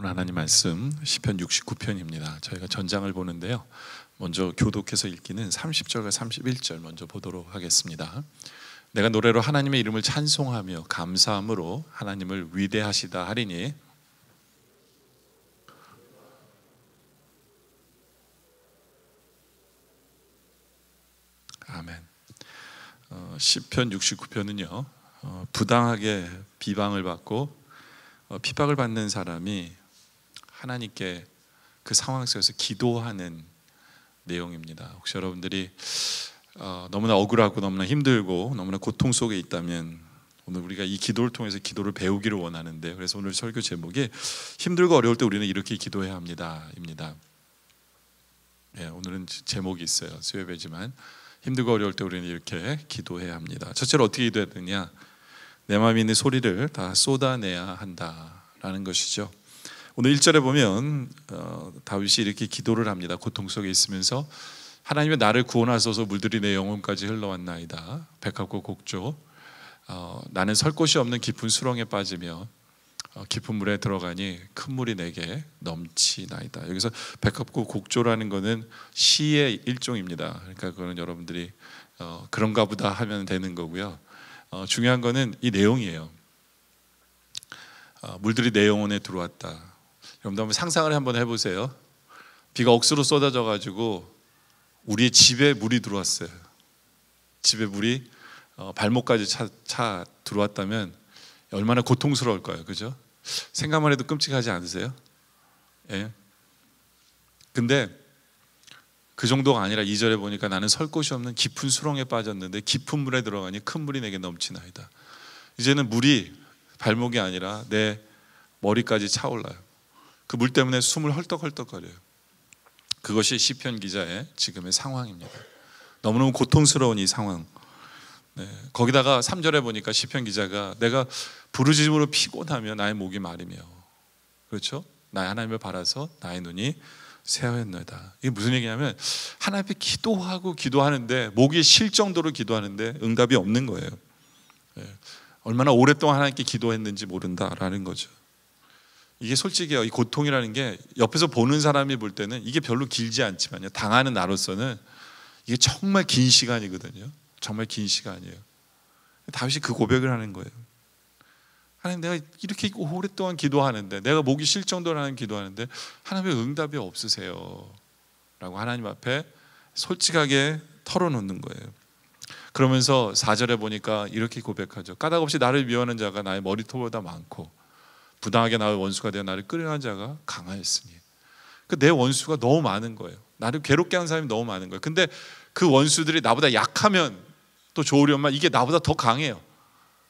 오늘 하나님 말씀 시편 69편입니다. 저희가 전장을 보는데요. 먼저 교독해서 읽기는 30절과 31절 먼저 보도록 하겠습니다. 내가 노래로 하나님의 이름을 찬송하며 감사함으로 하나님을 위대하시다 하리니 아멘. 어, 시편 69편은요. 어, 부당하게 비방을 받고 어, 핍박을 받는 사람이 하나님께 그 상황 속에서 기도하는 내용입니다. 혹시 여러분들이 어, 너무나 억울하고 너무나 힘들고 너무나 고통 속에 있다면 오늘 우리가 이 기도를 통해서 기도를 배우기를 원하는데 그래서 오늘 설교 제목이 힘들고 어려울 때 우리는 이렇게 기도해야 합니다입니다. 예, 오늘은 제목이 있어요. 수요예배지만 힘들고 어려울 때 우리는 이렇게 기도해야 합니다. 첫째로 어떻게 기도해야 되냐? 내 마음에 있는 소리를 다 쏟아내야 한다라는 것이죠. 오늘 1절에 보면 어, 다윗이 이렇게 기도를 합니다. 고통 속에 있으면서 하나님의 나를 구원하소서 물들이 내 영혼까지 흘러왔나이다. 백합고 곡조 어, 나는 설 곳이 없는 깊은 수렁에 빠지며 어, 깊은 물에 들어가니 큰 물이 내게 넘치나이다. 여기서 백합고 곡조라는 것은 시의 일종입니다. 그러니까 그거는 여러분들이 어, 그런가 보다 하면 되는 거고요. 어, 중요한 거는 이 내용이에요. 어, 물들이 내 영혼에 들어왔다. 그럼 한번 상상을 한번 해보세요. 비가 억수로 쏟아져 가지고 우리 집에 물이 들어왔어요. 집에 물이 어, 발목까지 차, 차 들어왔다면 얼마나 고통스러울까요, 그죠? 생각만 해도 끔찍하지 않으세요? 예. 근데 그 정도가 아니라 이절에 보니까 나는 설 곳이 없는 깊은 수렁에 빠졌는데 깊은 물에 들어가니 큰 물이 내게 넘치나이다. 이제는 물이 발목이 아니라 내 머리까지 차올라요. 그물 때문에 숨을 헐떡헐떡거려요. 그것이 시편 기자의 지금의 상황입니다. 너무너무 고통스러운 이 상황. 네, 거기다가 3절에 보니까 시편 기자가 내가 부르짖음으로 피곤하며 나의 목이 마르며 그렇죠? 나의 하나님을 바라서 나의 눈이 세하였나이다. 이게 무슨 얘기냐면 하나님 앞에 기도하고 기도하는데 목이 실 정도로 기도하는데 응답이 없는 거예요. 네, 얼마나 오랫동안 하나님께 기도했는지 모른다라는 거죠. 이게 솔직히이 고통이라는 게 옆에서 보는 사람이 볼 때는 이게 별로 길지 않지만요. 당하는 나로서는 이게 정말 긴 시간이거든요. 정말 긴 시간이에요. 다윗이 그 고백을 하는 거예요. 하나님 내가 이렇게 오랫동안 기도하는데 내가 목이 쉴 정도로 하는 기도하는데 하나님의 응답이 없으세요. 라고 하나님 앞에 솔직하게 털어놓는 거예요. 그러면서 4절에 보니까 이렇게 고백하죠. 까닭 없이 나를 미워하는 자가 나의 머리톱보다 많고 부당하게 나의 원수가 되어 나를 끌어안 자가 강하였으니 그내 원수가 너무 많은 거예요. 나를 괴롭게 하는 사람이 너무 많은 거예요. 근데 그 원수들이 나보다 약하면 또 좋으련만 이게 나보다 더 강해요.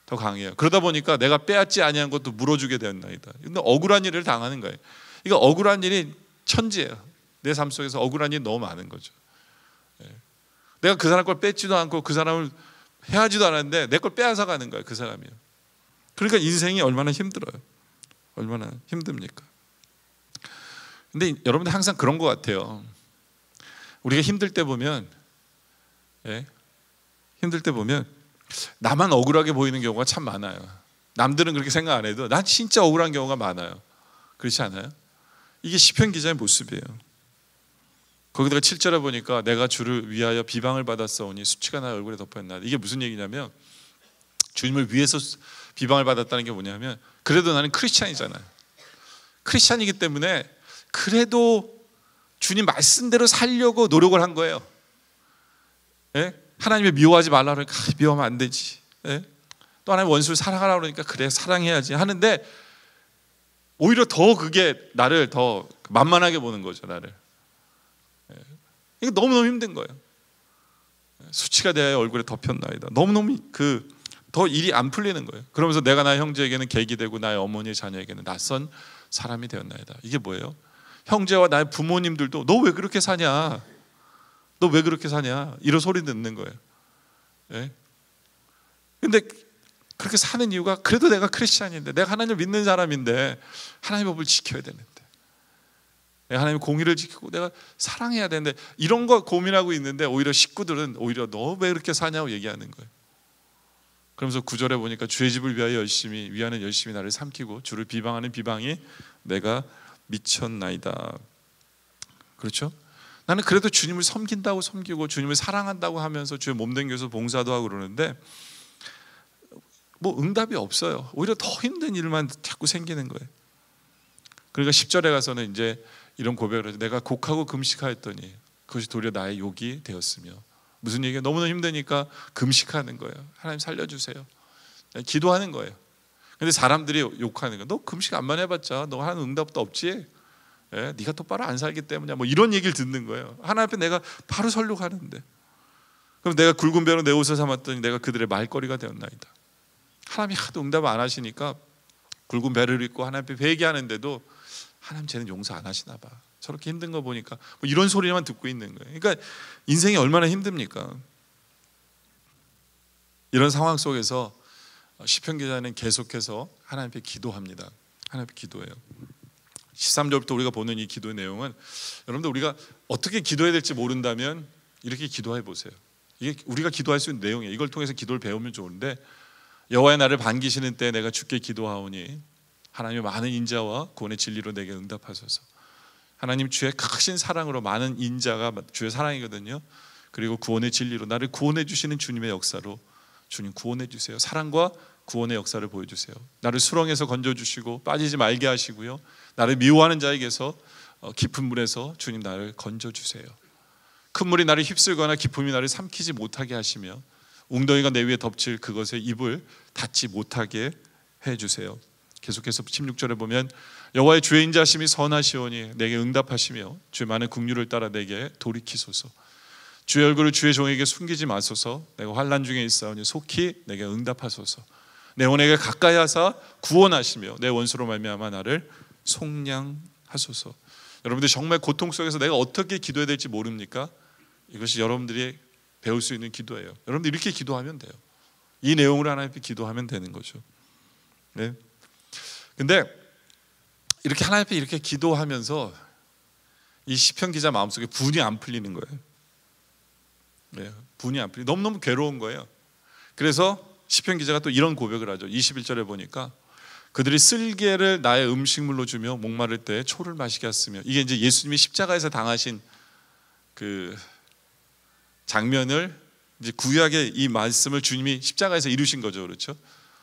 더 강해요. 그러다 보니까 내가 빼앗지 아니한 것도 물어주게 되었나이다. 근데 억울한 일을 당하는 거예요. 이거 억울한 일이 천지예요. 내 삶 속에서 억울한 일이 너무 많은 거죠. 예. 내가 그 사람 걸 뺏지도 않고 그 사람을 해하지도 않았는데 내 걸 빼앗아 가는 거예요. 그 사람이요. 그러니까 인생이 얼마나 힘들어요. 얼마나 힘듭니까? 근데 여러분들 항상 그런 것 같아요. 우리가 힘들 때 보면, 예? 힘들 때 보면 나만 억울하게 보이는 경우가 참 많아요. 남들은 그렇게 생각 안 해도 난 진짜 억울한 경우가 많아요. 그렇지 않아요? 이게 시편 기자의 모습이에요. 거기다가 7절에 보니까 내가 주를 위하여 비방을 받았사오니 수치가 나 얼굴에 덮였나. 이게 무슨 얘기냐면 주님을 위해서 비방을 받았다는 게 뭐냐면 그래도 나는 크리스찬이잖아요. 크리스찬이기 때문에 그래도 주님 말씀대로 살려고 노력을 한 거예요. 예? 하나님을 미워하지 말라 그러니까 아, 미워하면 안 되지. 예? 또 하나님 원수를 사랑하라 그러니까 그래 사랑해야지 하는데 오히려 더 그게 나를 더 만만하게 보는 거죠 나를. 예. 이게 너무 너무 힘든 거예요. 예? 수치가 내 얼굴에 덮였나이다. 너무 너무 그더 일이 안 풀리는 거예요. 그러면서 내가 나의 형제에게는 객이 되고 나의 어머니 자녀에게는 낯선 사람이 되었나이다. 이게 뭐예요? 형제와 나의 부모님들도 너 왜 그렇게 사냐? 너 왜 그렇게 사냐? 이런 소리 듣는 거예요. 예? 근데 그렇게 사는 이유가 그래도 내가 크리스찬인데 내가 하나님을 믿는 사람인데 하나님의 법을 지켜야 되는데 예, 하나님의 공의를 지키고 내가 사랑해야 되는데 이런 거 고민하고 있는데 오히려 식구들은 오히려 너 왜 그렇게 사냐고 얘기하는 거예요. 그러면서 구절에 보니까 주의 집을 위하여 열심히 위하는 열심히 나를 삼키고 주를 비방하는 비방이 내가 미쳤나이다. 그렇죠? 나는 그래도 주님을 섬긴다고 섬기고 주님을 사랑한다고 하면서 주의 몸 댕겨서 봉사도 하고 그러는데 뭐 응답이 없어요. 오히려 더 힘든 일만 자꾸 생기는 거예요. 그러니까 10절에 가서는 이제 이런 고백을 하죠. 내가 곡하고 금식하였더니 그것이 도리어 나의 욕이 되었으며 무슨 얘기예요? 너무너무 힘드니까 금식하는 거예요. 하나님 살려주세요. 기도하는 거예요. 근데 사람들이 욕하는 거예요. 너 금식 안만 해봤자 너 하는 응답도 없지. 예, 네가 똑바로 안 살기 때문이야. 뭐 이런 얘기를 듣는 거예요. 하나님 앞에 내가 바로 설교하는데 그럼 내가 굵은 배로 내 옷을 삼았더니 내가 그들의 말거리가 되었나이다. 하나님이 하도 응답 안 하시니까 굵은 배를 입고 하나님 앞에 회개하는데도 하나님 쟤는 용서 안 하시나 봐. 저렇게 힘든 거 보니까 뭐 이런 소리만 듣고 있는 거예요. 그러니까 인생이 얼마나 힘듭니까? 이런 상황 속에서 시편 기자는 계속해서 하나님께 기도합니다. 하나님께 기도해요. 13절부터 우리가 보는 이 기도의 내용은 여러분들 우리가 어떻게 기도해야 될지 모른다면 이렇게 기도해 보세요. 이게 우리가 기도할 수 있는 내용이에요. 이걸 통해서 기도를 배우면 좋은데 여호와의 나를 반기시는 때 내가 주께 기도하오니 하나님의 많은 인자와 구원의 진리로 내게 응답하소서. 하나님 주의 크신 사랑으로 많은 인자가 주의 사랑이거든요. 그리고 구원의 진리로 나를 구원해 주시는 주님의 역사로 주님 구원해 주세요. 사랑과 구원의 역사를 보여주세요. 나를 수렁에서 건져주시고 빠지지 말게 하시고요. 나를 미워하는 자에게서 어, 깊은 물에서 주님 나를 건져주세요. 큰 물이 나를 휩쓸거나 깊음이 나를 삼키지 못하게 하시며 웅덩이가 내 위에 덮칠 그것의 입을 닫지 못하게 해주세요. 계속해서 16절에 보면 여호와의 주인 자심이 선하시오니 내게 응답하시며 주의 많은 국휼을 따라 내게 돌이키소서. 주의 얼굴을 주의 종에게 숨기지 마소서. 내가 환란 중에 있사오니 속히 내게 응답하소서. 내 원에게 가까이 하사 구원하시며 내 원수로 말미암아 나를 속량하소서. 여러분들 정말 고통 속에서 내가 어떻게 기도해야 될지 모릅니까? 이것이 여러분들이 배울 수 있는 기도예요. 여러분들 이렇게 기도하면 돼요. 이 내용을 하나님께 기도하면 되는 거죠. 네. 근데 이렇게 하나님 앞에 이렇게 기도하면서 이 시편 기자 마음속에 분이 안 풀리는 거예요. 네, 분이 안 풀리. 너무너무 괴로운 거예요. 그래서 시편 기자가 또 이런 고백을 하죠. 21절에 보니까 그들이 쓸개를 나의 음식물로 주며 목마를 때 초를 마시게 하으며 이게 이제 예수님이 십자가에서 당하신 그 장면을 이제 구약의 이 말씀을 주님이 십자가에서 이루신 거죠. 그렇죠?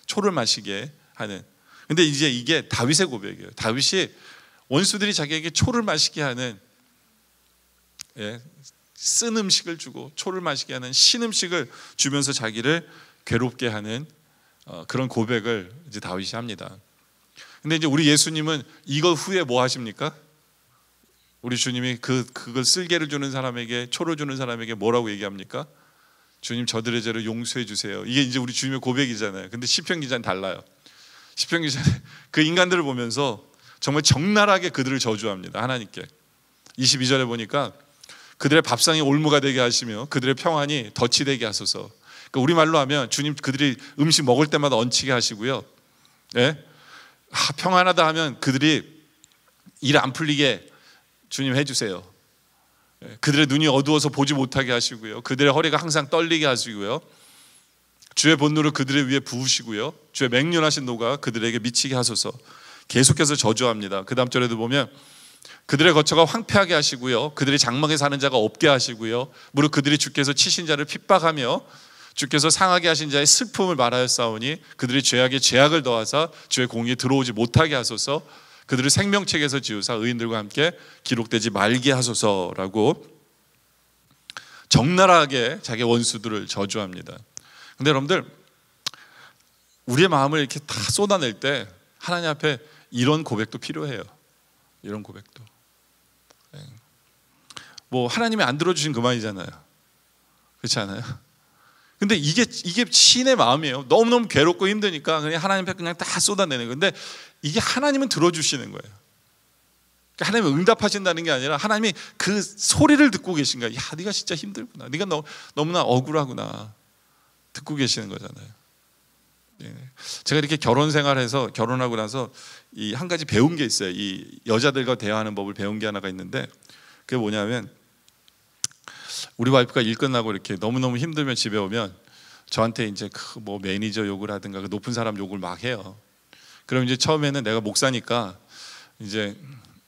초를 마시게 하는 근데 이제 이게 다윗의 고백이에요. 다윗이 원수들이 자기에게 초를 마시게 하는 예, 쓴 음식을 주고 초를 마시게 하는 신 음식을 주면서 자기를 괴롭게 하는 어, 그런 고백을 이제 다윗이 합니다. 근데 이제 우리 예수님은 이걸 후에 뭐 하십니까? 우리 주님이 그 그걸 쓸개를 주는 사람에게 초를 주는 사람에게 뭐라고 얘기합니까? 주님 저들의 죄를 용서해 주세요. 이게 이제 우리 주님의 고백이잖아요. 근데 시편 기자는 달라요. 1 0편 기자는 그 인간들을 보면서 정말 적나라하게 그들을 저주합니다. 하나님께. 22절에 보니까 그들의 밥상이 올무가 되게 하시며 그들의 평안이 덫이 되게 하소서. 그러니까 우리말로 하면 주님 그들이 음식 먹을 때마다 얹히게 하시고요. 예? 아, 평안하다 하면 그들이 일 안 풀리게 주님 해주세요. 예? 그들의 눈이 어두워서 보지 못하게 하시고요. 그들의 허리가 항상 떨리게 하시고요. 주의 본노를 그들의 위에 부으시고요. 주의 맹렬하신 노가 그들에게 미치게 하소서. 계속해서 저주합니다. 그 다음 절에도 보면 그들의 거처가 황폐하게 하시고요. 그들이 장막에 사는 자가 없게 하시고요. 무릎 그들이 주께서 치신 자를 핍박하며 주께서 상하게 하신 자의 슬픔을 말하였사오니 그들이 죄악에 죄악을 더하사 주의 공의에 들어오지 못하게 하소서 그들을 생명책에서 지우사 의인들과 함께 기록되지 말게 하소서라고 적나라하게 자기 원수들을 저주합니다. 근데 여러분들 우리의 마음을 이렇게 다 쏟아낼 때 하나님 앞에 이런 고백도 필요해요. 이런 고백도. 네. 뭐 하나님이 안 들어주신 그만이잖아요. 그렇지 않아요? 근데 이게 이게 시의 마음이에요. 너무 너무 괴롭고 힘드니까 그냥 하나님 앞에 그냥 다 쏟아내는 건데 이게 하나님은 들어주시는 거예요. 그러니까 하나님 응답하신다는 게 아니라 하나님이 그 소리를 듣고 계신 거야. 야, 네가 진짜 힘들구나. 네가 너, 너무나 억울하구나. 듣고 계시는 거잖아요. 예. 제가 이렇게 결혼 생활해서 결혼하고 나서 이 한 가지 배운 게 있어요. 이 여자들과 대화하는 법을 배운 게 하나가 있는데 그게 뭐냐면 우리 와이프가 일 끝나고 이렇게 너무 너무 힘들면 집에 오면 저한테 이제 그뭐 매니저 욕을 하든가 그 높은 사람 욕을 막 해요. 그럼 이제 처음에는 내가 목사니까 이제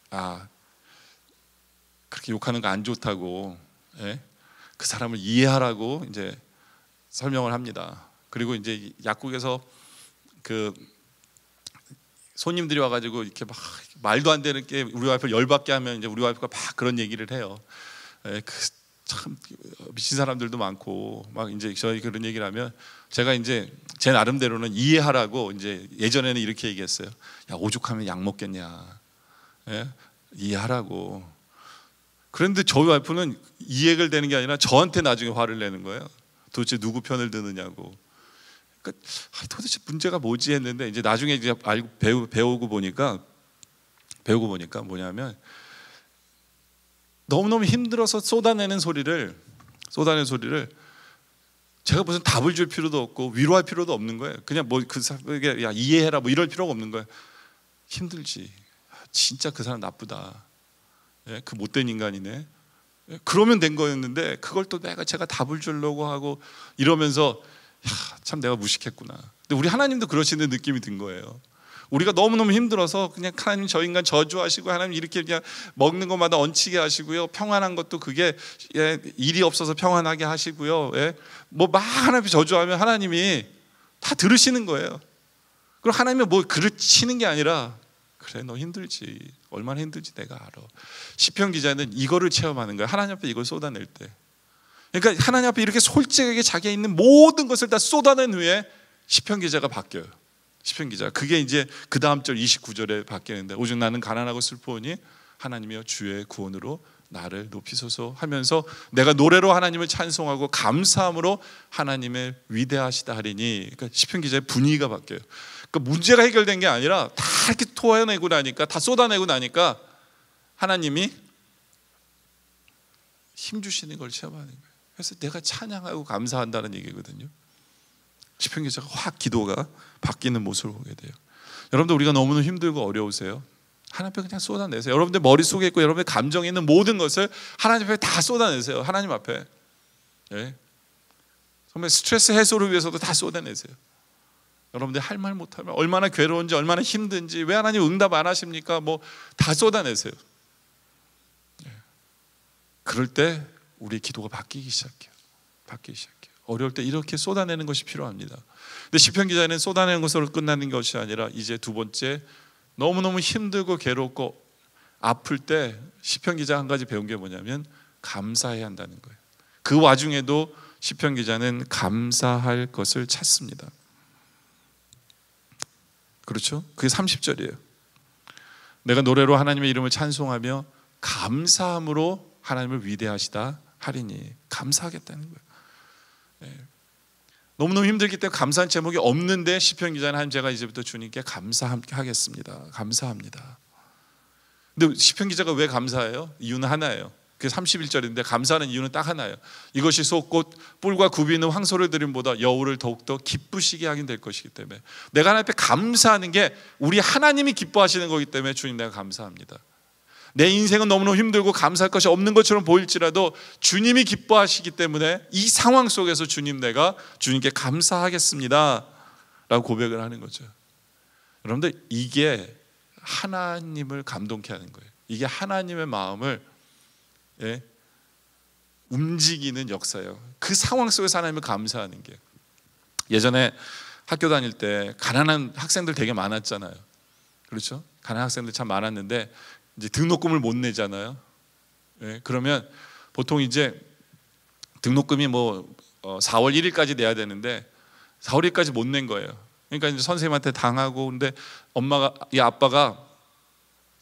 아 그렇게 욕하는 거 안 좋다고 예? 그 사람을 이해하라고 이제 설명을 합니다. 그리고 이제 약국에서 그 손님들이 와가지고 이렇게 막 말도 안 되는 게 우리 와이프 열받게 하면 이제 우리 와이프가 막 그런 얘기를 해요. 에, 예, 그참 미친 사람들도 많고 막 이제 저희 그런 얘기를 하면 제가 이제 제 나름대로는 이해하라고 이제 예전에는 이렇게 얘기했어요. 야 오죽하면 약 먹겠냐. 에? 예? 이해하라고. 그런데 저희 와이프는 이해가 되는 게 아니라 저한테 나중에 화를 내는 거예요. 도대체 누구 편을 드느냐고. 그러니까 아, 도대체 문제가 뭐지 했는데 이제 나중에 이제 알고 배우, 배우고 보니까 배우고 보니까 뭐냐면 너무너무 힘들어서 쏟아내는 소리를 쏟아내는 소리를 제가 무슨 답을 줄 필요도 없고 위로할 필요도 없는 거예요. 그냥 뭐그 사람에게 야 이해해라 뭐 이럴 필요가 없는 거예요. 힘들지. 아, 진짜 그 사람 나쁘다. 예? 그 못된 인간이네. 그러면 된 거였는데 그걸 또 내가 제가 답을 주려고 하고 이러면서 참 내가 무식했구나. 근데 우리 하나님도 그러시는 느낌이 든 거예요. 우리가 너무너무 힘들어서 그냥 하나님 저 인간 저주하시고 하나님 이렇게 그냥 먹는 것마다 얹히게 하시고요. 평안한 것도 그게 예, 일이 없어서 평안하게 하시고요. 예, 뭐막 하나님 저주하면 하나님이 다 들으시는 거예요. 그리고 하나님이 뭐 그를 치는 게 아니라 그래 너 힘들지 얼마나 힘들지 내가 알아 시편 기자는 이거를 체험하는 거야 하나님 앞에 이걸 쏟아낼 때 그러니까 하나님 앞에 이렇게 솔직하게 자기에 있는 모든 것을 다 쏟아낸 후에 시편 기자가 바뀌어요 시편 기자 그게 이제 그 다음 절 29절에 바뀌는데 오직 나는 가난하고 슬퍼하니 하나님이여 주의 구원으로 나를 높이소서 하면서 내가 노래로 하나님을 찬송하고 감사함으로 하나님의 위대하시다 하리니 그러니까 시편 기자의 분위기가 바뀌어요. 그러니까 문제가 해결된 게 아니라 다 이렇게 토해내고 나니까 다 쏟아내고 나니까 하나님이 힘 주시는 걸 체험하는 거예요. 그래서 내가 찬양하고 감사한다는 얘기거든요. 시편 기자가 확 기도가 바뀌는 모습을 보게 돼요. 여러분들 우리가 너무나 힘들고 어려우세요. 하나님 앞에 그냥 쏟아내세요. 여러분들 머릿속에 있고 여러분의 감정에 있는 모든 것을 하나님 앞에 다 쏟아내세요. 하나님 앞에. 예. 정말 스트레스 해소를 위해서도 다 쏟아내세요. 여러분들 할 말 못하면 얼마나 괴로운지 얼마나 힘든지 왜 하나님 응답 안 하십니까? 뭐 다 쏟아내세요. 네. 그럴 때 우리 기도가 바뀌기 시작해요. 바뀌기 시작해요. 어려울 때 이렇게 쏟아내는 것이 필요합니다. 근데 시편 기자는 쏟아내는 것으로 끝나는 것이 아니라 이제 두 번째 너무너무 힘들고 괴롭고 아플 때 시편 기자 한 가지 배운 게 뭐냐면 감사해야 한다는 거예요. 그 와중에도 시편 기자는 감사할 것을 찾습니다. 그렇죠? 그게 30절이에요. 내가 노래로 하나님의 이름을 찬송하며 감사함으로 하나님을 위대하시다 하리니 감사하겠다는 거예요. 네. 너무너무 힘들기 때문에 감사한 제목이 없는데 시편 기자는 한 제가 이제부터 주님께 감사하겠습니다. 감사합니다. 근데 시편 기자가 왜 감사해요? 이유는 하나예요. 그게 31절인데 감사하는 이유는 딱 하나예요. 이것이 속꽃 뿔과 굽이 는 황소를 드림보다 여우를 더욱더 기쁘시게 하긴 될 것이기 때문에 내가 하나님 앞에 감사하는 게 우리 하나님이 기뻐하시는 거기 때문에 주님 내가 감사합니다. 내 인생은 너무너무 힘들고 감사할 것이 없는 것처럼 보일지라도 주님이 기뻐하시기 때문에 이 상황 속에서 주님 내가 주님께 감사하겠습니다. 라고 고백을 하는 거죠. 여러분들 이게 하나님을 감동케 하는 거예요. 이게 하나님의 마음을 예? 움직이는 역사예요. 그 상황 속에서 하나님을 감사하는 게 예전에 학교 다닐 때 가난한 학생들 되게 많았잖아요. 그렇죠? 가난한 학생들 참 많았는데 이제 등록금을 못 내잖아요. 예? 그러면 보통 이제 등록금이 뭐 4월 어, 1일까지 내야 되는데 4월 1일까지 못 낸 거예요. 그러니까 이제 선생님한테 당하고 근데 엄마가 이 아빠가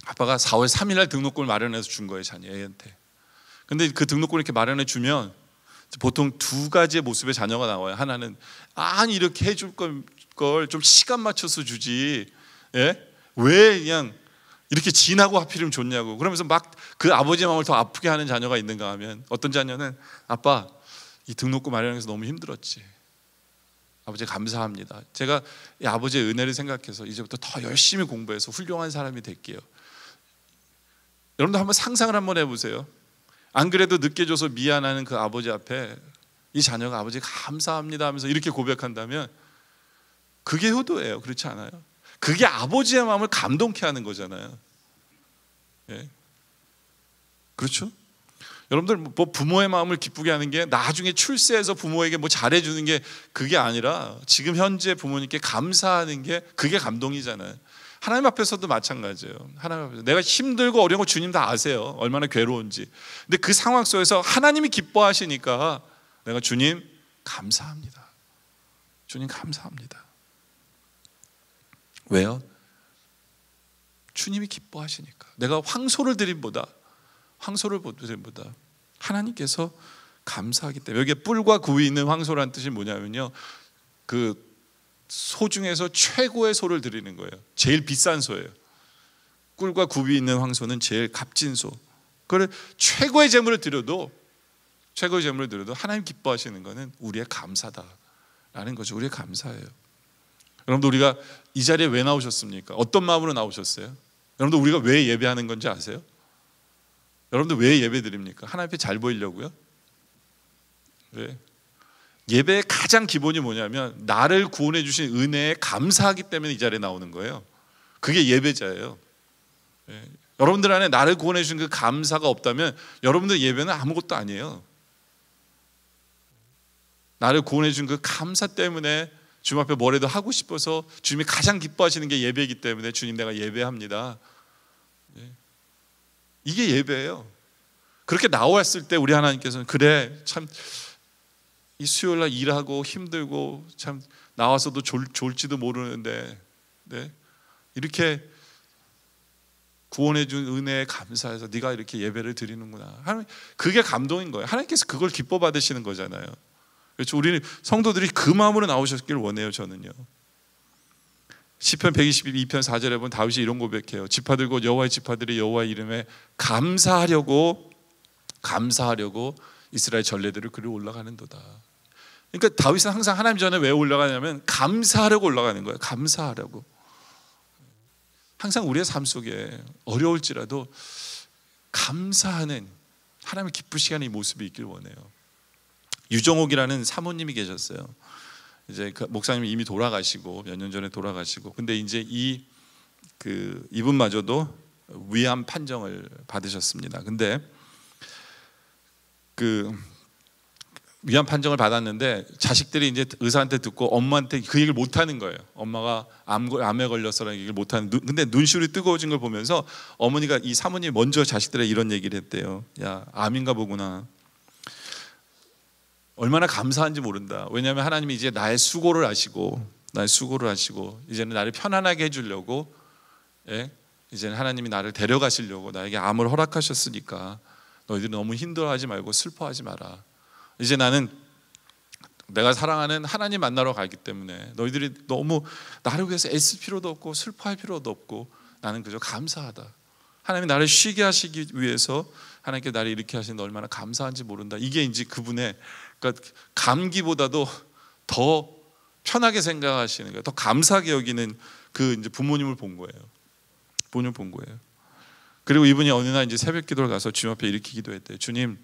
아빠가 4월 3일 날 등록금을 마련해서 준 거예요, 자녀한테. 근데 그 등록금을 이렇게 마련해 주면 보통 두 가지의 모습의 자녀가 나와요. 하나는 아니 이렇게 해줄 걸 좀 시간 맞춰서 주지. 예? 왜 그냥 이렇게 지나고 하필이면 좋냐고. 그러면서 막 그 아버지 의 마음을 더 아프게 하는 자녀가 있는가 하면 어떤 자녀는 아빠 이 등록금 마련해서 너무 힘들었지. 아버지 감사합니다. 제가 아버지의 은혜를 생각해서 이제부터 더 열심히 공부해서 훌륭한 사람이 될게요. 여러분도 한번 상상을 한번 해보세요. 안 그래도 늦게 줘서 미안하는 그 아버지 앞에 이 자녀가 아버지 감사합니다 하면서 이렇게 고백한다면 그게 효도예요. 그렇지 않아요? 그게 아버지의 마음을 감동케 하는 거잖아요. 예. 그렇죠? 여러분들 뭐 부모의 마음을 기쁘게 하는 게 나중에 출세해서 부모에게 뭐 잘해주는 게 그게 아니라 지금 현재 부모님께 감사하는 게 그게 감동이잖아요. 하나님 앞에서도 마찬가지예요. 하나님 앞에서 내가 힘들고 어려운 거 주님 다 아세요. 얼마나 괴로운지. 근데 그 상황 속에서 하나님이 기뻐하시니까 내가 주님 감사합니다. 주님 감사합니다. 왜요? 주님이 기뻐하시니까. 내가 황소를 드림보다 황소를 드림보다 하나님께서 감사하기 때문에 여기에 뿔과 구이 있는 황소란 뜻이 뭐냐면요. 그소 중에서 최고의 소를 드리는 거예요. 제일 비싼 소예요. 꿀과 굽이 있는 황소는 제일 값진 소. 그걸 최고의 재물을 드려도 최고의 재물을 드려도 하나님 기뻐하시는 것은 우리의 감사다라는 거죠. 우리의 감사예요. 여러분들 우리가 이 자리에 왜 나오셨습니까? 어떤 마음으로 나오셨어요? 여러분들 우리가 왜 예배하는 건지 아세요? 여러분들 왜 예배 드립니까? 하나님 앞에 잘 보이려고요? 왜? 예배의 가장 기본이 뭐냐면 나를 구원해 주신 은혜에 감사하기 때문에 이 자리에 나오는 거예요. 그게 예배자예요. 예. 여러분들 안에 나를 구원해 주신 그 감사가 없다면 여러분들 예배는 아무것도 아니에요. 나를 구원해 준 그 감사 때문에 주님 앞에 뭐래도 하고 싶어서 주님이 가장 기뻐하시는 게 예배이기 때문에 주님 내가 예배합니다. 예. 이게 예배예요. 그렇게 나왔을 때 우리 하나님께서는 그래 참이 수요일 날 일하고 힘들고 참 나와서도 졸, 졸지도 모르는데 네? 이렇게 구원해 준 은혜에 감사해서 네가 이렇게 예배를 드리는구나. 하나님 그게 감동인 거예요. 하나님께서 그걸 기뻐 받으시는 거잖아요. 그렇죠. 우리는 성도들이 그 마음으로 나오셨길 원해요. 저는요. 시편 122편 4절에 보면 다윗이 이런 고백해요. 지파들과 여호와의 지파들이 여호와의 이름에 감사하려고 감사하려고 이스라엘 전례들을 그리 올라가는도다. 그러니까 다윗은 항상 하나님 전에 왜 올라가냐면 감사하려고 올라가는 거예요. 감사하려고. 항상 우리의 삶 속에 어려울지라도 감사하는 하나님의기쁘시간하이 모습이 있길 원해요. 유정옥이라는 사모님이 계셨어요. 이제 그 목사님이 이미 돌아가시고 몇 년 전에 돌아가시고 근데 이제 이 그 이분마저도 위암 판정을 받으셨습니다. 근데 그 위안 판정을 받았는데 자식들이 이제 의사한테 듣고 엄마한테 그 얘기를 못 하는 거예요. 엄마가 암, 암에 걸렸어라는 얘기를 못 하는. 근데 눈시울이 뜨거워진 걸 보면서 어머니가 이 사모님이 먼저 자식들에 이런 얘기를 했대요. 야, 암인가 보구나. 얼마나 감사한지 모른다. 왜냐하면 하나님이 이제 나의 수고를 아시고 나의 수고를 아시고 이제는 나를 편안하게 해주려고 예? 이제는 하나님이 나를 데려가시려고 나에게 암을 허락하셨으니까 너희들 너무 힘들어하지 말고 슬퍼하지 마라. 이제 나는 내가 사랑하는 하나님 만나러 가기 때문에 너희들이 너무 나를 위해서 애쓸 필요도 없고 슬퍼할 필요도 없고 나는 그저 감사하다. 하나님이 나를 쉬게 하시기 위해서 하나님께 나를 이렇게 하시는데 얼마나 감사한지 모른다. 이게 이제 그분의 그러니까 감기보다도 더 편하게 생각하시는 거예요. 더 감사하게 여기는 그 이제 부모님을 본 거예요. 부모님 본 거예요. 그리고 이분이 어느 날 이제 새벽 기도를 가서 주님 앞에 일으키기도 했대요. 주님,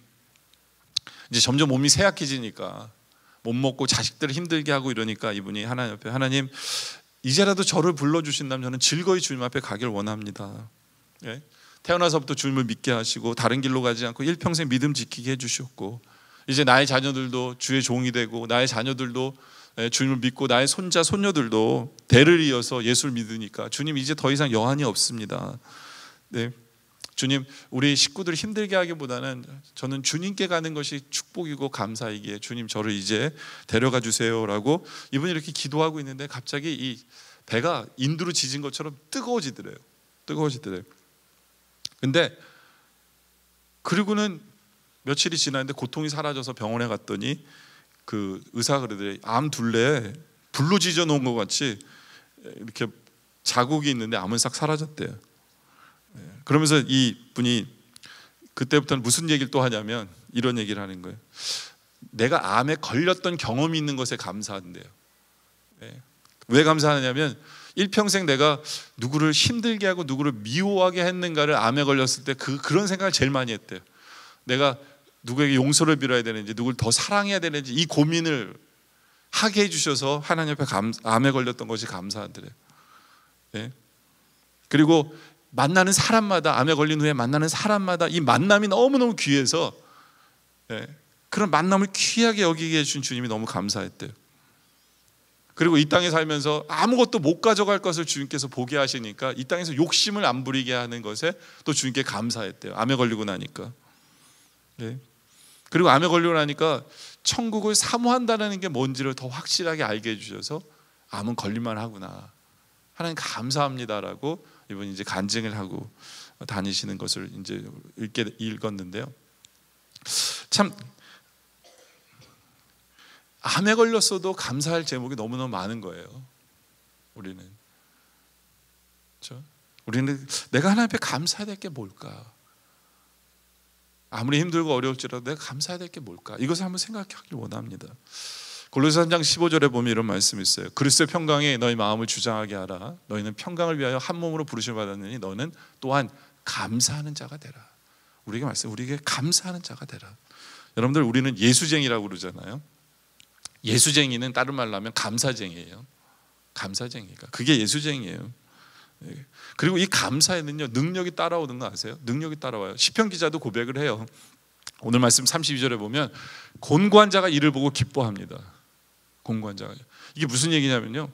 이제 점점 몸이 쇠약해지니까 못 먹고 자식들 힘들게 하고 이러니까 이분이 하나님 옆에 하나님 이제라도 저를 불러 주신다면 저는 즐거이 주님 앞에 가길 원합니다. 예? 태어나서부터 주님을 믿게 하시고 다른 길로 가지 않고 일평생 믿음 지키게 해 주셨고 이제 나의 자녀들도 주의 종이 되고 나의 자녀들도 예, 주님을 믿고 나의 손자 손녀들도 대를 이어서 예수를 믿으니까 주님 이제 더 이상 여한이 없습니다. 네. 주님, 우리 식구들 힘들게 하기보다는 저는 주님께 가는 것이 축복이고 감사이기에 주님 저를 이제 데려가 주세요라고 이분이 이렇게 기도하고 있는데 갑자기 이 배가 인두로 지진 것처럼 뜨거워지더래요. 뜨거워지더래요. 근데 그리고는 며칠이 지났는데 고통이 사라져서 병원에 갔더니 그의사 그러더래 암 둘레에 불로 지져 놓은 것 같이 이렇게 자국이 있는데 암은 싹 사라졌대요. 예. 그러면서 이 분이 그때부터는 무슨 얘기를 또 하냐면 이런 얘기를 하는 거예요. 내가 암에 걸렸던 경험이 있는 것에 감사한대요. 예. 왜 감사하냐면 일평생 내가 누구를 힘들게 하고 누구를 미워하게 했는가를 암에 걸렸을 때 그 그런 생각을 제일 많이 했대요. 내가 누구에게 용서를 빌어야 되는지 누굴 더 사랑해야 되는지 이 고민을 하게 해주셔서 하나님 앞에 감, 암에 걸렸던 것이 감사한드요 예? 그리고 만나는 사람마다 암에 걸린 후에 만나는 사람마다 이 만남이 너무너무 귀해서 예, 그런 만남을 귀하게 여기게 해준 주님이 너무 감사했대요. 그리고 이 땅에 살면서 아무것도 못 가져갈 것을 주님께서 보게 하시니까 이 땅에서 욕심을 안 부리게 하는 것에 또 주님께 감사했대요. 암에 걸리고 나니까. 예. 그리고 암에 걸리고 나니까 천국을 사모한다는 게 뭔지를 더 확실하게 알게 해주셔서 암은 걸릴만 하구나. 하나님 감사합니다라고 이분 이제 간증을 하고 다니시는 것을 이제 읽게 읽었는데요. 참 암에 걸렸어도 감사할 제목이 너무너무 많은 거예요. 우리는 그렇죠? 우리는 내가 하나님께 감사해야 될 게 뭘까? 아무리 힘들고 어려울지라도 내가 감사해야 될 게 뭘까? 이것을 한번 생각하길 원합니다. 골로새 3장 15절에 보면 이런 말씀이 있어요. 그리스도의 평강에 너희 마음을 주장하게 하라. 너희는 평강을 위하여 한 몸으로 부르심을 받았느니 너는 또한 감사하는 자가 되라. 우리에게 말씀, 우리에게 감사하는 자가 되라. 여러분들 우리는 예수쟁이라고 그러잖아요. 예수쟁이는 다른 말로 하면 감사쟁이예요. 감사쟁이가 그게 예수쟁이예요. 예. 그리고 이 감사에는요 능력이 따라오는 거 아세요? 능력이 따라와요. 시편 기자도 고백을 해요. 오늘 말씀 32절에 보면 곤고한 자가 이를 보고 기뻐합니다. 공고한 자가 이게 무슨 얘기냐면요.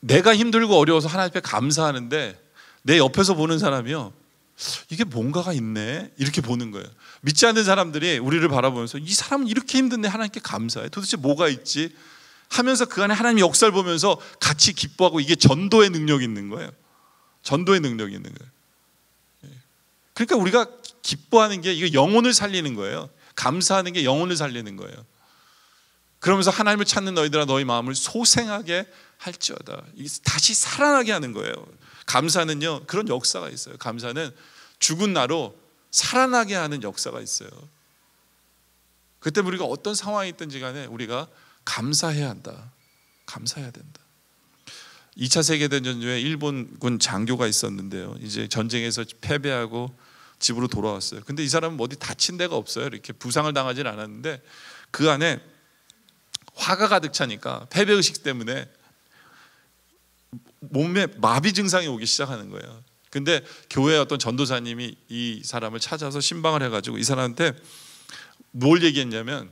내가 힘들고 어려워서 하나님 앞에 감사하는데 내 옆에서 보는 사람이요. 이게 뭔가가 있네. 이렇게 보는 거예요. 믿지 않는 사람들이 우리를 바라보면서 이 사람은 이렇게 힘든데 하나님께 감사해. 도대체 뭐가 있지? 하면서 그 안에 하나님의 역사를 보면서 같이 기뻐하고 이게 전도의 능력이 있는 거예요. 전도의 능력이 있는 거예요. 예. 그러니까 우리가 기뻐하는 게 이게 영혼을 살리는 거예요. 감사하는 게 영혼을 살리는 거예요. 그러면서 하나님을 찾는 너희들아 너희 마음을 소생하게 할지어다. 다시 살아나게 하는 거예요. 감사는요 그런 역사가 있어요. 감사는 죽은 나로 살아나게 하는 역사가 있어요. 그때 우리가 어떤 상황이 있든지 간에 우리가 감사해야 한다. 감사해야 된다. 2차 세계대전 중에 일본군 장교가 있었는데요. 이제 전쟁에서 패배하고 집으로 돌아왔어요. 근데 이 사람은 뭐 어디 다친 데가 없어요. 이렇게 부상을 당하진 않았는데 그 안에 화가 가득 차니까 패배 의식 때문에 몸에 마비 증상이 오기 시작하는 거예요. 근데 교회 어떤 전도사님이 이 사람을 찾아서 신방을 해가지고 이 사람한테 뭘 얘기했냐면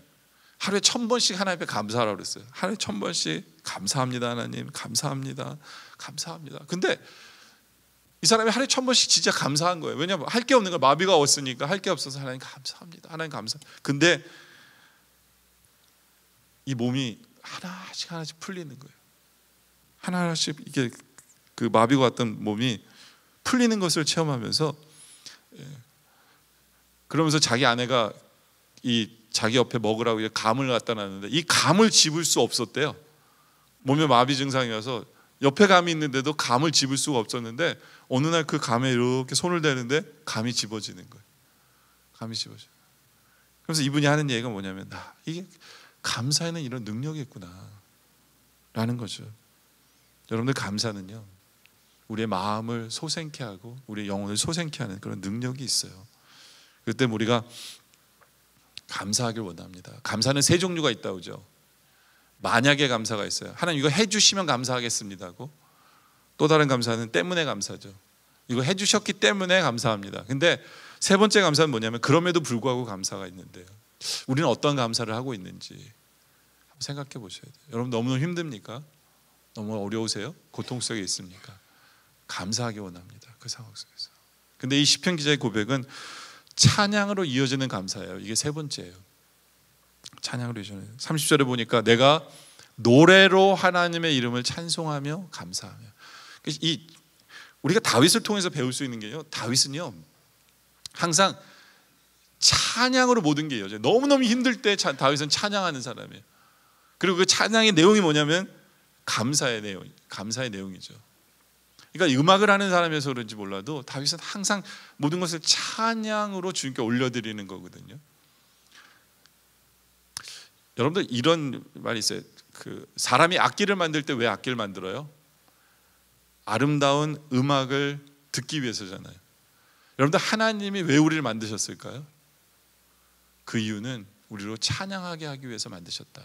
하루에 천 번씩 하나님 앞감사하라 그랬어요. 하루에 천 번씩 감사합니다 하나님 감사합니다 감사합니다. 근데 이 사람이 하루에 천 번씩 진짜 감사한 거예요. 왜냐면할 게 없는 걸 마비가 왔으니까 할 게 없어서 하나님 감사합니다 하나님 감사. 근데 이 몸이 하나씩 하나씩 풀리는 거예요. 하나씩 이게 그 마비가 왔던 몸이 풀리는 것을 체험하면서 예, 그러면서 자기 아내가 이 자기 옆에 먹으라고 감을 갖다 놨는데 이 감을 집을 수 없었대요. 몸에 마비 증상이어서 옆에 감이 있는데도 감을 집을 수가 없었는데 어느 날 그 감에 이렇게 손을 대는데 감이 집어지는 거예요. 감이 집어져. 그래서 이분이 하는 얘기가 뭐냐면 나 아, 이게 감사에는 이런 능력이 있구나. 라는 거죠. 여러분들 감사는요. 우리의 마음을 소생케 하고 우리의 영혼을 소생케 하는 그런 능력이 있어요. 그때 우리가 감사하길 원합니다. 감사는 세 종류가 있다 그죠? 만약에 감사가 있어요. 하나님 이거 해 주시면 감사하겠습니다고. 또 다른 감사는 때문에 감사죠. 이거 해 주셨기 때문에 감사합니다. 근데 세 번째 감사는 뭐냐면 그럼에도 불구하고 감사가 있는데요. 우리는 어떤 감사를 하고 있는지 생각해 보셔야 돼요. 여러분 너무너무 힘듭니까? 너무 어려우세요? 고통 속에 있습니까? 감사하기 원합니다. 그 상황 속에서. 근데 이 시편 기자의 고백은 찬양으로 이어지는 감사예요. 이게 세 번째예요. 찬양으로 이어지는. 30절에 보니까 내가 노래로 하나님의 이름을 찬송하며 감사하며. 그러니까 이 우리가 다윗을 통해서 배울 수 있는 게요. 다윗은요. 항상 찬양으로 모든 게 이어져요. 너무너무 힘들 때 다윗은 찬양하는 사람이에요. 그리고 그 찬양의 내용이 뭐냐면 감사의 내용, 감사의 내용이죠. 그러니까 음악을 하는 사람에서 그런지 몰라도 다윗은 항상 모든 것을 찬양으로 주님께 올려드리는 거거든요. 여러분들 이런 말이 있어요. 그 사람이 악기를 만들 때 왜 악기를 만들어요? 아름다운 음악을 듣기 위해서잖아요. 여러분들 하나님이 왜 우리를 만드셨을까요? 그 이유는 우리로 찬양하게 하기 위해서 만드셨다.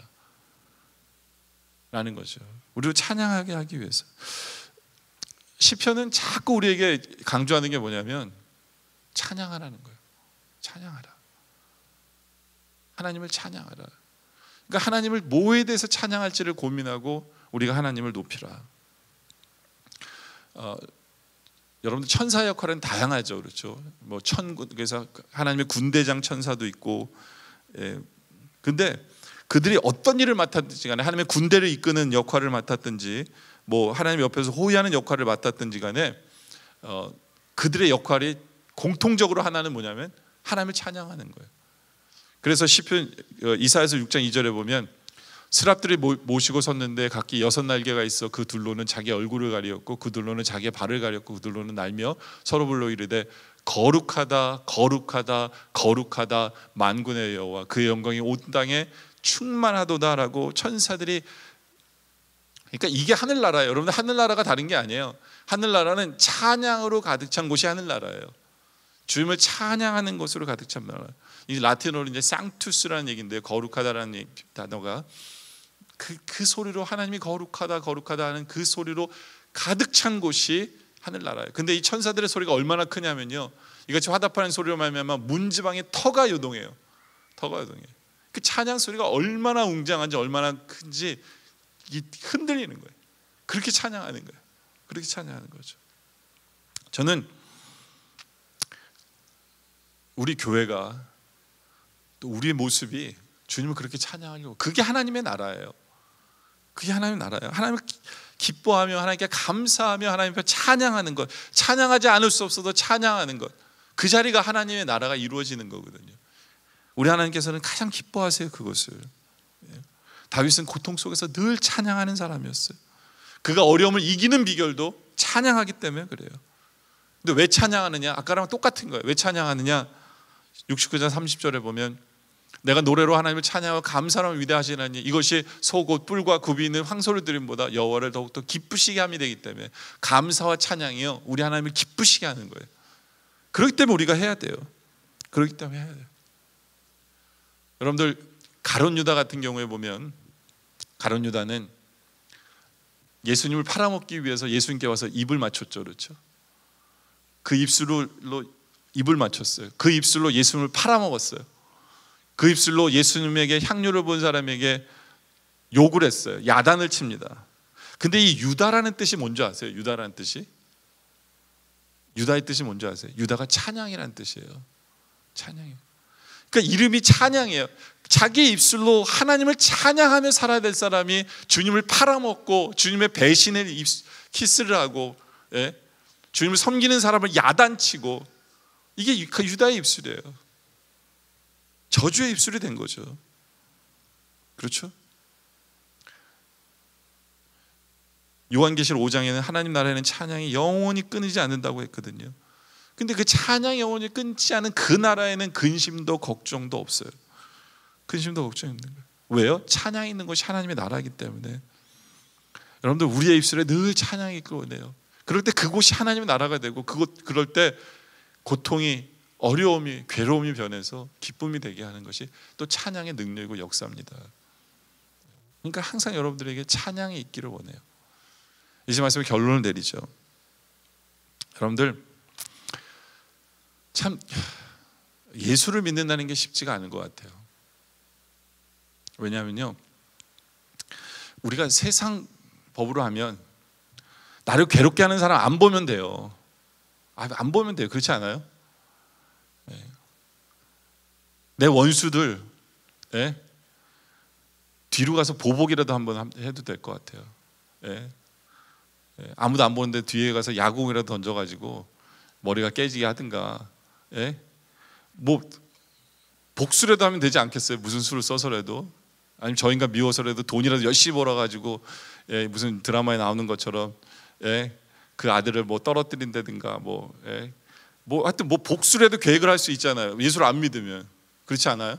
라는 거죠. 우리를 찬양하게 하기 위해서. 시편은 자꾸 우리에게 강조하는 게 뭐냐면 찬양하라는 거예요. 찬양하라. 하나님을 찬양하라. 그러니까 하나님을 뭐에 대해서 찬양할지를 고민하고 우리가 하나님을 높이라. 어, 여러분들 천사 역할은 다양하죠, 그렇죠? 뭐 천군 그서 하나님의 군대장 천사도 있고, 예. 근데 그들이 어떤 일을 맡았든지 간에 하나님의 군대를 이끄는 역할을 맡았든지 뭐 하나님 옆에서 호위하는 역할을 맡았든지 간에 어, 그들의 역할이 공통적으로 하나는 뭐냐면 하나님을 찬양하는 거예요. 그래서 시편 어, 이사에서 6장 2절에 보면 스랍들이 모시고 섰는데 각기 여섯 날개가 있어 그 둘로는 자기 얼굴을 가렸고그 둘로는 자기의 발을 가렸고 그 둘로는 날며 서로 불러 이르되 거룩하다 거룩하다 거룩하다 만군의 여호와 그 영광이 온 땅에 충만하도다라고 천사들이 그러니까 이게 하늘나라예요. 여러분 하늘나라가 다른 게 아니에요. 하늘나라는 찬양으로 가득 찬 곳이 하늘나라예요. 주님을 찬양하는 것으로 가득 찬 나라. 이 라틴어로 이제 상투스라는 얘기인데 거룩하다라는 얘기, 단어가 그, 그 소리로 하나님이 거룩하다 거룩하다 하는 그 소리로 가득 찬 곳이 하늘나라예요. 근데 이 천사들의 소리가 얼마나 크냐면요. 이같이 화답하는 소리로 말하면 문지방의 터가 요동해요. 터가 요동해요. 그 찬양 소리가 얼마나 웅장한지 얼마나 큰지 흔들리는 거예요. 그렇게 찬양하는 거예요. 그렇게 찬양하는 거죠. 저는 우리 교회가 또 우리의 모습이 주님을 그렇게 찬양하려고 그게 하나님의 나라예요. 그게 하나님의 나라예요. 하나님을 기뻐하며 하나님께 감사하며 하나님께 찬양하는 것, 찬양하지 않을 수 없어도 찬양하는 것, 그 자리가 하나님의 나라가 이루어지는 거거든요. 우리 하나님께서는 가장 기뻐하세요 그것을. 예. 다윗은 고통 속에서 늘 찬양하는 사람이었어요. 그가 어려움을 이기는 비결도 찬양하기 때문에 그래요. 근데 왜 찬양하느냐? 아까랑 똑같은 거예요. 왜 찬양하느냐? 69장 30절에 보면 내가 노래로 하나님을 찬양하고 감사함을 위대하시나니 이것이 속옷 뿔과 굽이 있는 황소를 드림보다 여호와를 더욱더 기쁘시게 함이 되기 때문에 감사와 찬양이요 우리 하나님을 기쁘시게 하는 거예요. 그렇기 때문에 우리가 해야 돼요. 그렇기 때문에 해야 돼요. 여러분들 가론 유다 같은 경우에 보면 가론 유다는 예수님을 팔아먹기 위해서 예수님께 와서 입을 맞췄죠. 그렇죠? 그 입술로 입을 맞췄어요. 그 입술로 예수님을 팔아먹었어요. 그 입술로 예수님에게 향유를 본 사람에게 욕을 했어요. 야단을 칩니다. 근데 이 유다라는 뜻이 뭔지 아세요? 유다라는 뜻이? 유다의 뜻이 뭔지 아세요? 유다가 찬양이라는 뜻이에요. 찬양이요 에 그러니까 이름이 찬양이에요. 자기 입술로 하나님을 찬양하며 살아야 될 사람이 주님을 팔아먹고 주님의 배신을 키스를 하고 예? 주님을 섬기는 사람을 야단치고 이게 그 유다의 입술이에요. 저주의 입술이 된 거죠. 그렇죠? 요한계시록 5장에는 하나님 나라에는 찬양이 영원히 끊이지 않는다고 했거든요. 근데 그 찬양 영혼이 끊지 않은 그 나라에는 근심도 걱정도 없어요. 근심도 걱정이 없는 거예요. 왜요? 찬양이 있는 것이 하나님의 나라이기 때문에. 여러분들 우리의 입술에 늘 찬양이 끌어내요. 그럴 때 그곳이 하나님의 나라가 되고 그곳 그럴 때 고통이 어려움이 괴로움이 변해서 기쁨이 되게 하는 것이 또 찬양의 능력이고 역사입니다. 그러니까 항상 여러분들에게 찬양이 있기를 원해요. 이제 말씀 결론을 내리죠. 여러분들 참 예수를 믿는다는 게 쉽지가 않은 것 같아요. 왜냐하면요, 우리가 세상 법으로 하면 나를 괴롭게 하는 사람 안 보면 돼요. 아, 안 보면 돼요. 그렇지 않아요? 네. 내 원수들 예? 뒤로 가서 보복이라도 한번 해도 될 것 같아요. 예? 아무도 안 보는데 뒤에 가서 야구공이라도 던져가지고 머리가 깨지게 하든가 예? 뭐 복수라도 하면 되지 않겠어요? 무슨 수를 써서라도 아니면 저인가 미워서라도 돈이라도 열심히 벌어가지고 예, 무슨 드라마에 나오는 것처럼 예, 그 아들을 뭐 떨어뜨린다든가 뭐, 예, 뭐 하여튼 뭐 복수라도 계획을 할 수 있잖아요. 예수를 안 믿으면 그렇지 않아요?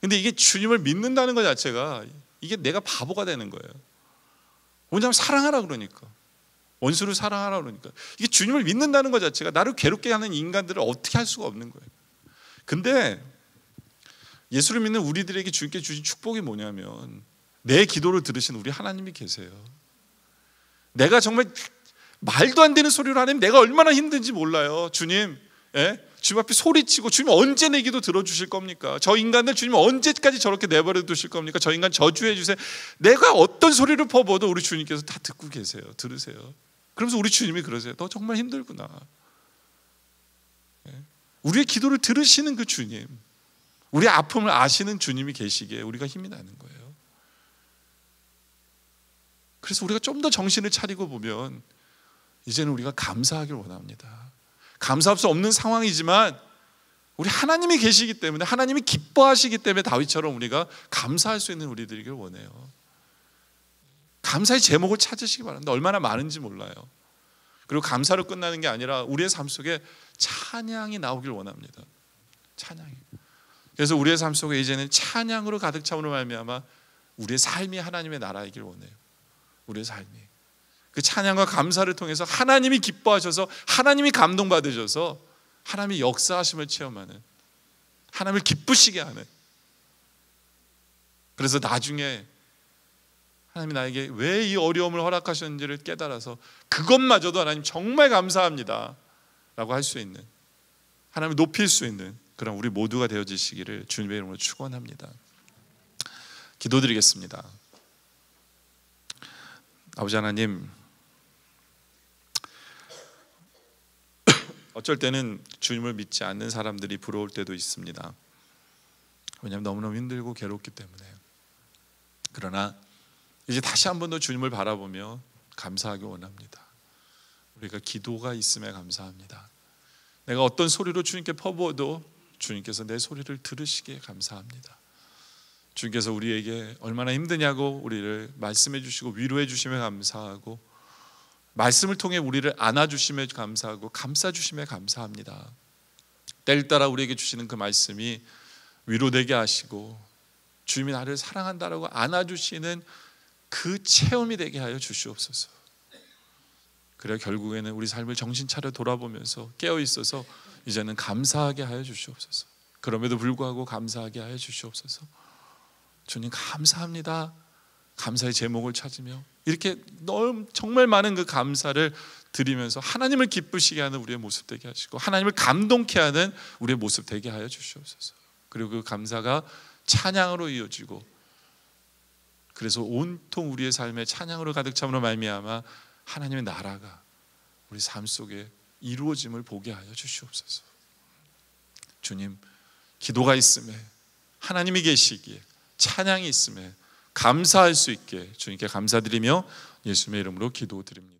근데 이게 주님을 믿는다는 것 자체가 이게 내가 바보가 되는 거예요. 왜냐하면 사랑하라 그러니까. 원수를 사랑하라 그러니까 이게 주님을 믿는다는 것 자체가 나를 괴롭게 하는 인간들을 어떻게 할 수가 없는 거예요. 근데 예수를 믿는 우리들에게 주님께 주신 축복이 뭐냐면 내 기도를 들으신 우리 하나님이 계세요. 내가 정말 말도 안 되는 소리를하나 내가 얼마나 힘든지 몰라요. 주님, 예? 주님 앞에 소리치고 주님 언제 내 기도 들어주실 겁니까? 저 인간들 주님 언제까지 저렇게 내버려 두실 겁니까? 저 인간 저주해 주세요. 내가 어떤 소리를 퍼부어도 우리 주님께서 다 듣고 계세요. 들으세요. 그러면서 우리 주님이 그러세요. 너 정말 힘들구나. 예. 우리의 기도를 들으시는 그 주님, 우리 아픔을 아시는 주님이 계시기에 우리가 힘이 나는 거예요. 그래서 우리가 좀 더 정신을 차리고 보면 이제는 우리가 감사하길 원합니다. 감사할 수 없는 상황이지만 우리 하나님이 계시기 때문에 하나님이 기뻐하시기 때문에 다윗처럼 우리가 감사할 수 있는 우리들이길 원해요. 감사의 제목을 찾으시기 바랍니다. 얼마나 많은지 몰라요. 그리고 감사로 끝나는 게 아니라 우리의 삶 속에 찬양이 나오길 원합니다. 찬양이. 그래서 우리의 삶 속에 이제는 찬양으로 가득 차오는 말미암아 우리의 삶이 하나님의 나라이길 원해요. 우리의 삶이. 그 찬양과 감사를 통해서 하나님이 기뻐하셔서 하나님이 감동받으셔서 하나님이 역사하심을 체험하는 하나님을 기쁘시게 하는 그래서 나중에 하나님이 나에게 왜 이 어려움을 허락하셨는지를 깨달아서 그것마저도 하나님 정말 감사합니다. 라고 할 수 있는 하나님을 높일 수 있는 그런 우리 모두가 되어지시기를 주님의 이름으로 축원합니다. 기도드리겠습니다. 아버지 하나님 어쩔 때는 주님을 믿지 않는 사람들이 부러울 때도 있습니다. 왜냐하면 너무너무 힘들고 괴롭기 때문에 그러나 이제 다시 한 번 더 주님을 바라보며 감사하기 원합니다. 우리가 기도가 있음에 감사합니다. 내가 어떤 소리로 주님께 퍼부어도 주님께서 내 소리를 들으시기에 감사합니다. 주님께서 우리에게 얼마나 힘드냐고 우리를 말씀해 주시고 위로해 주심에 감사하고 말씀을 통해 우리를 안아 주심에 감사하고 감싸 주심에 감사합니다. 때를 따라 우리에게 주시는 그 말씀이 위로되게 하시고 주님이 나를 사랑한다라고 안아 주시는 그 체험이 되게 하여 주시옵소서. 그래 결국에는 우리 삶을 정신 차려 돌아보면서 깨어 있어서 이제는 감사하게 하여 주시옵소서. 그럼에도 불구하고 감사하게 하여 주시옵소서. 주님 감사합니다. 감사의 제목을 찾으며 이렇게 너무 정말 많은 그 감사를 드리면서 하나님을 기쁘시게 하는 우리의 모습 되게 하시고 하나님을 감동케 하는 우리의 모습 되게 하여 주시옵소서. 그리고 그 감사가 찬양으로 이어지고 그래서 온통 우리의 삶에 찬양으로 가득 참으로 말미암아 하나님의 나라가 우리 삶 속에 이루어짐을 보게 하여 주시옵소서. 주님, 기도가 있음에 하나님이 계시기에 찬양이 있음에 감사할 수 있게 주님께 감사드리며 예수의 이름으로 기도드립니다.